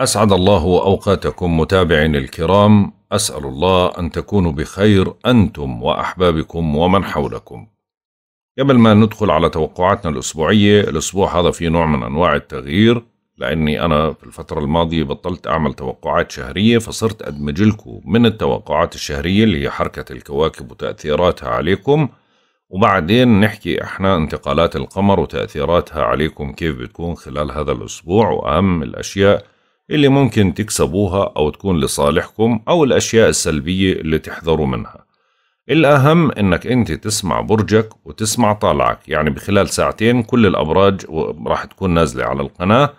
أسعد الله أوقاتكم متابعين الكرام أسأل الله أن تكونوا بخير أنتم وأحبابكم ومن حولكم قبل ما ندخل على توقعاتنا الأسبوعية الأسبوع هذا في نوع من أنواع التغيير لأني أنا في الفترة الماضية بطلت أعمل توقعات شهرية فصرت أدمج لكم من التوقعات الشهرية اللي هي حركة الكواكب وتأثيراتها عليكم وبعدين نحكي احنا انتقالات القمر وتأثيراتها عليكم كيف بتكون خلال هذا الأسبوع وأهم الأشياء اللي ممكن تكسبوها أو تكون لصالحكم أو الأشياء السلبية اللي تحذروا منها الأهم إنك أنت تسمع برجك وتسمع طالعك يعني بخلال ساعتين كل الأبراج راح تكون نازلة على القناة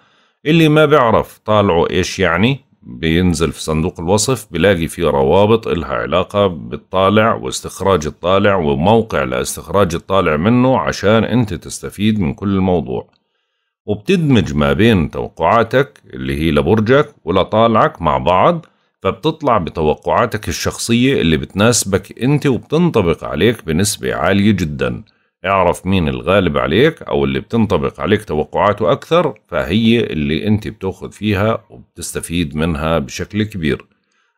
اللي ما بيعرف طالعه إيش يعني بينزل في صندوق الوصف بلاقي فيه روابط إلها علاقة بالطالع واستخراج الطالع وموقع لاستخراج الطالع منه عشان أنت تستفيد من كل الموضوع وبتدمج ما بين توقعاتك اللي هي لبرجك ولطالعك مع بعض فبتطلع بتوقعاتك الشخصية اللي بتناسبك انت وبتنطبق عليك بنسبة عالية جدا اعرف مين الغالب عليك او اللي بتنطبق عليك توقعاته اكثر فهي اللي انت بتاخذ فيها وبتستفيد منها بشكل كبير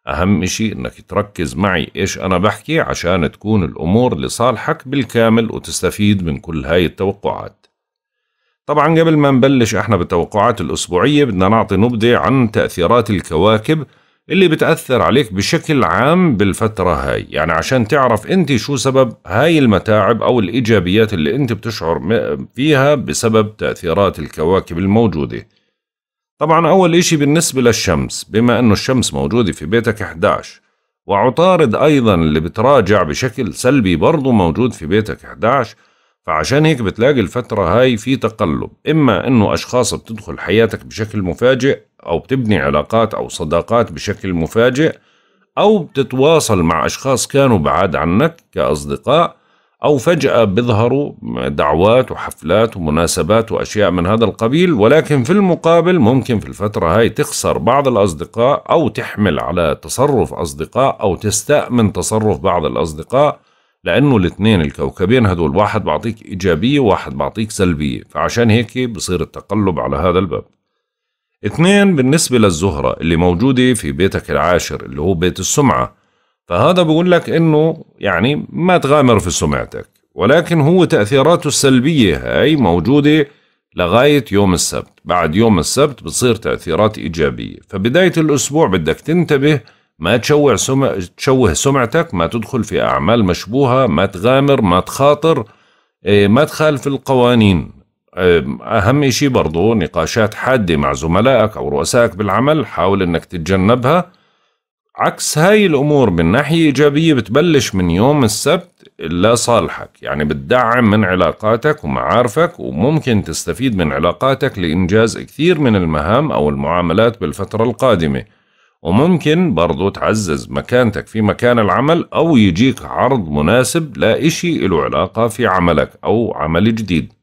اهم اشي انك تركز معي ايش انا بحكي عشان تكون الامور لصالحك بالكامل وتستفيد من كل هاي التوقعات طبعا قبل ما نبلش احنا بالتوقعات الأسبوعية بدنا نعطي نبذة عن تأثيرات الكواكب اللي بتأثر عليك بشكل عام بالفترة هاي يعني عشان تعرف انت شو سبب هاي المتاعب او الايجابيات اللي انت بتشعر فيها بسبب تأثيرات الكواكب الموجودة طبعا اول اشي بالنسبة للشمس بما انه الشمس موجودة في بيتك 11 وعطارد ايضا اللي بتراجع بشكل سلبي برضه موجود في بيتك 11 فعشان هيك بتلاقي الفترة هاي في تقلب إما إنه أشخاص بتدخل حياتك بشكل مفاجئ أو بتبني علاقات أو صداقات بشكل مفاجئ أو بتتواصل مع أشخاص كانوا بعاد عنك كأصدقاء أو فجأة بيظهروا دعوات وحفلات ومناسبات وأشياء من هذا القبيل ولكن في المقابل ممكن في الفترة هاي تخسر بعض الأصدقاء أو تحمل على تصرف أصدقاء أو تستأمن تصرف بعض الأصدقاء لانه الاثنين الكوكبين هدول واحد بعطيك ايجابيه وواحد بعطيك سلبيه فعشان هيك بصير التقلب على هذا الباب اثنين بالنسبة للزهرة اللي موجودة في بيتك العاشر اللي هو بيت السمعة فهذا بقول لك انه يعني ما تغامر في سمعتك ولكن هو تأثيراته السلبية هاي موجودة لغاية يوم السبت بعد يوم السبت بتصير تأثيرات إيجابية فبداية الأسبوع بدك تنتبه ما تشوه سمع تشوه سمعتك ما تدخل في أعمال مشبوهة ما تغامر ما تخاطر إيه، ما تخالف القوانين إيه، أهم شيء برضو نقاشات حادة مع زملائك أو رؤسائك بالعمل حاول أنك تتجنبها عكس هاي الأمور من ناحية إيجابية بتبلش من يوم السبت لا صالحك يعني بتدعم من علاقاتك ومعارفك وممكن تستفيد من علاقاتك لإنجاز كثير من المهام أو المعاملات بالفترة القادمة وممكن برضو تعزز مكانتك في مكان العمل أو يجيك عرض مناسب لا إشي له علاقة في عملك أو عمل جديد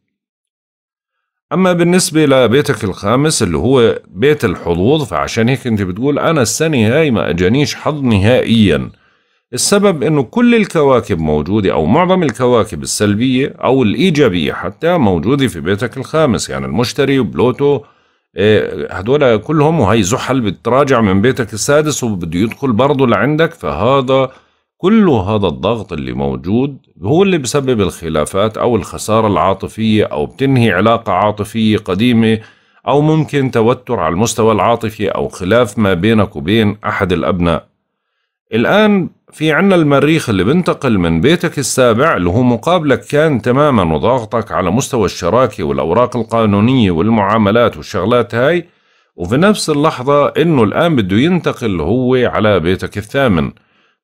أما بالنسبة لبيتك الخامس اللي هو بيت الحظوظ فعشان هيك أنت بتقول أنا السنة هاي ما أجانيش حظ نهائياً السبب انه كل الكواكب موجودة او معظم الكواكب السلبية او الايجابية حتى موجودة في بيتك الخامس يعني المشتري وبلوتو إيه، هدول كلهم وهي زحل بتراجع من بيتك السادس وبده يدخل برضه لعندك فهذا كل هذا الضغط اللي موجود هو اللي بسبب الخلافات أو الخسارة العاطفية أو بتنهي علاقة عاطفية قديمة أو ممكن توتر على المستوى العاطفي أو خلاف ما بينك وبين أحد الأبناء الآن في عنا المريخ اللي بنتقل من بيتك السابع اللي هو مقابلك كان تماما وضاغطك على مستوى الشراكة والأوراق القانونية والمعاملات والشغلات هاي وفي نفس اللحظة إنه الآن بده ينتقل هو على بيتك الثامن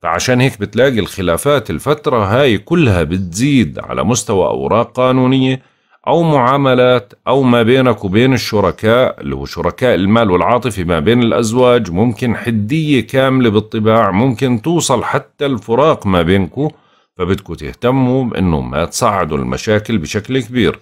فعشان هيك بتلاقي الخلافات الفترة هاي كلها بتزيد على مستوى أوراق قانونية أو معاملات أو ما بينك وبين الشركاء اللي هو شركاء المال والعاطفي ما بين الأزواج ممكن حدية كاملة بالطباع ممكن توصل حتى الفراق ما بينكو فبدكو تهتموا بأنه ما تصعدوا المشاكل بشكل كبير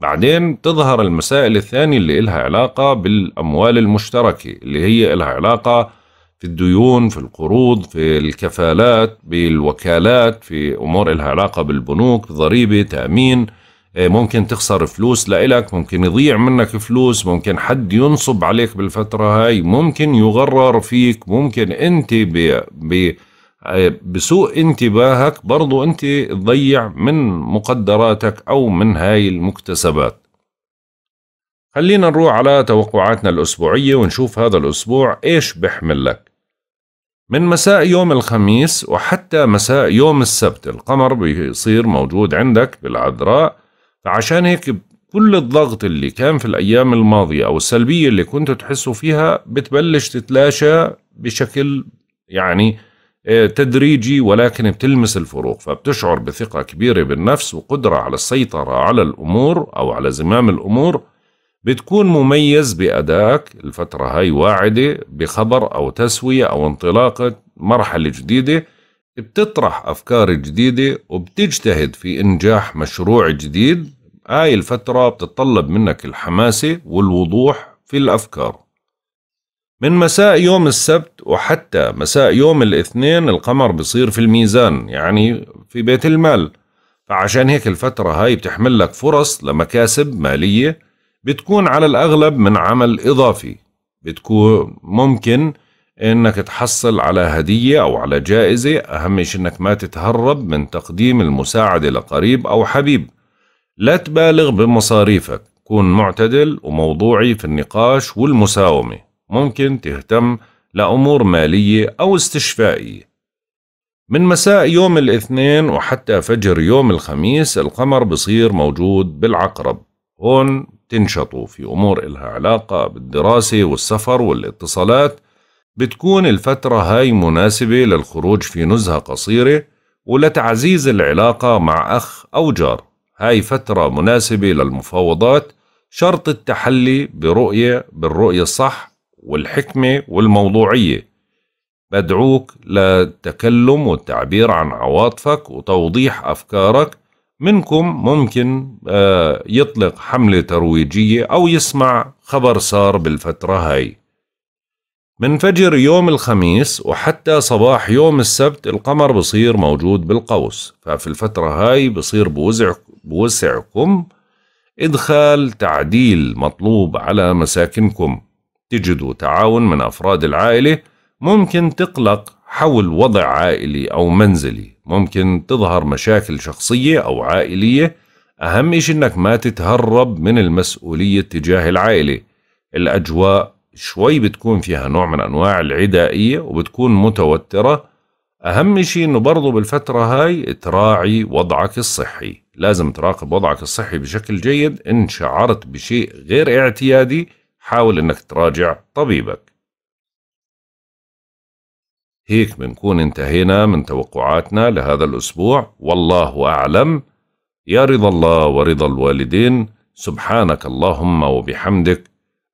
بعدين تظهر المسائل الثانية اللي إلها علاقة بالأموال المشتركة اللي هي إلها علاقة في الديون في القروض في الكفالات بالوكالات في أمور إلها علاقة بالبنوك ضريبة تأمين إيه، ممكن تخسر فلوس لإلك ممكن يضيع منك فلوس ممكن حد ينصب عليك بالفترة هاي ممكن يغرر فيك ممكن انت ب... ب... إيه، بسوء انتباهك برضو انت تضيع من مقدراتك او من هاي المكتسبات خلينا نروح على توقعاتنا الأسبوعية ونشوف هذا الأسبوع إيش بحمل لك من مساء يوم الخميس وحتى مساء يوم السبت القمر بيصير موجود عندك بالعذراء فعشان هيك كل الضغط اللي كان في الأيام الماضية أو السلبية اللي كنت تحسوا فيها بتبلش تتلاشى بشكل يعني آه، تدريجي ولكن بتلمس الفروق فبتشعر بثقة كبيرة بالنفس وقدرة على السيطرة على الأمور أو على زمام الأمور بتكون مميز بأدائك الفترة هاي واعدة بخبر أو تسوية أو انطلاقة مرحلة جديدة بتطرح أفكار جديدة وبتجتهد في إنجاح مشروع جديد هاي الفترة بتتطلب منك الحماسة والوضوح في الأفكار من مساء يوم السبت وحتى مساء يوم الاثنين القمر بصير في الميزان يعني في بيت المال فعشان هيك الفترة هاي بتحمل لك فرص لمكاسب مالية بتكون على الأغلب من عمل إضافي بتكون ممكن انك تحصل على هدية او على جائزة اهم شيء انك ما تتهرب من تقديم المساعدة لقريب او حبيب لا تبالغ بمصاريفك كون معتدل وموضوعي في النقاش والمساومة ممكن تهتم لأمور مالية أو استشفائية من مساء يوم الاثنين وحتى فجر يوم الخميس القمر بصير موجود بالعقرب هون تنشطوا في أمور إلها علاقة بالدراسة والسفر والاتصالات بتكون الفترة هاي مناسبة للخروج في نزهة قصيرة ولتعزيز العلاقة مع أخ أو جار هاي فترة مناسبة للمفاوضات شرط التحلي برؤية بالرؤية الصح والحكمة والموضوعية بدعوك للتكلم والتعبير عن عواطفك وتوضيح أفكارك منكم ممكن آه، يطلق حملة ترويجية أو يسمع خبر صار بالفترة هاي من فجر يوم الخميس وحتى صباح يوم السبت القمر بصير موجود بالقوس ففي الفترة هاي بصير بوزع بوسعكم إدخال تعديل مطلوب على مساكنكم تجدوا تعاون من أفراد العائلة ممكن تقلق حول وضع عائلي أو منزلي ممكن تظهر مشاكل شخصية أو عائلية أهم إشي أنك ما تتهرب من المسؤولية تجاه العائلة الأجواء شوي بتكون فيها نوع من أنواع العدائية وبتكون متوترة أهم شيء أنه برضو بالفترة هاي تراعي وضعك الصحي لازم تراقب وضعك الصحي بشكل جيد إن شعرت بشيء غير اعتيادي حاول أنك تراجع طبيبك هيك بنكون انتهينا من توقعاتنا لهذا الأسبوع والله أعلم يا رضا الله ورضا الوالدين سبحانك اللهم وبحمدك